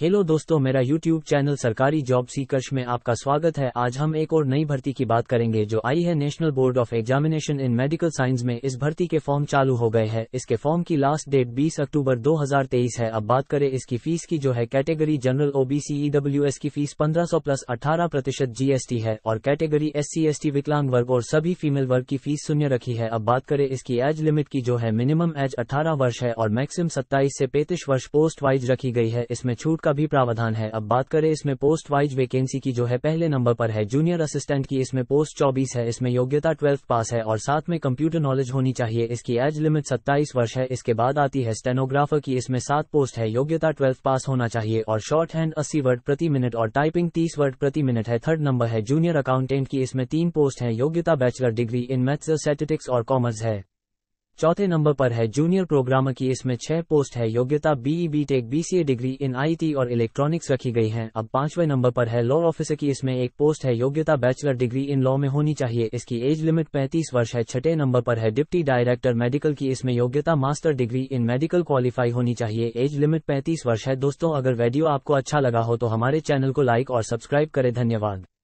hello दोस्तों मेरा YouTube channel सरकारी जॉब सीकर्ष में आपका स्वागत है आज हम एक और नई भर्ती की बात करेंगे जो आई है national board of examination in medical science में इस भर्ती के फॉर्म चालू हो गए हैं इसके फॉर्म की लास्ट डेट 20 अक्टूबर 2023 है अब बात करें इसकी फीस की जो है कैटेगरी जनरल ओबीसी ईडब्ल्यूएस की फीस पंद्रह प्लस अठारह प्रतिशत जीएसटी है और कैटेगरी एस सी विकलांग वर्ग और सभी फीमेल वर्ग की फीस शून्य रखी है अब बात करें इसकी एज लिमिट की जो है मिनिमम एज अठारह वर्ष है और मैक्सिमम सत्ताईस ऐसी पैंतीस वर्ष पोस्ट वाइज रखी गई है इसमें छूट का भी प्रावधान है अब बात करें इसमें पोस्ट वाइज वैकेंसी की जो है पहले नंबर पर है जूनियर असिस्टेंट की इसमें पोस्ट 24 है इसमें योग्यता ट्वेल्थ पास है और साथ में कंप्यूटर नॉलेज होनी चाहिए इसकी एज लिमिट 27 वर्ष है इसके बाद आती है स्टेनोग्राफर की इसमें सात पोस्ट है योग्यता ट्वेल्थ पास होना चाहिए और शॉर्ट हैंड अस्सी वर्ड प्रति मिनट और टाइपिंग तीस वर्ड प्रति मिनट है थर्ड नंबर है जूनियर अकाउंटेंट की इसमें तीन पोस्ट है योग्यता bachelor degree in maths statistics और कॉमर्स है चौथे नंबर पर है जूनियर प्रोग्रामर की इसमें छह पोस्ट है योग्यता BE B tech B C A degree in T और इलेक्ट्रॉनिक्स रखी गई है अब पांचवें नंबर पर है लॉ ऑफिसर की इसमें एक पोस्ट है योग्यता बैचलर डिग्री इन लॉ में होनी चाहिए इसकी एज लिमिट पैंतीस वर्ष है छठे नंबर पर है डिप्टी डायरेक्टर मेडिकल की इसमें योग्यता master degree in medical qualify होनी चाहिए एज लिमिट पैंतीस वर्ष है दोस्तों अगर वीडियो आपको अच्छा लगा हो तो हमारे चैनल को लाइक और सब्सक्राइब करें धन्यवाद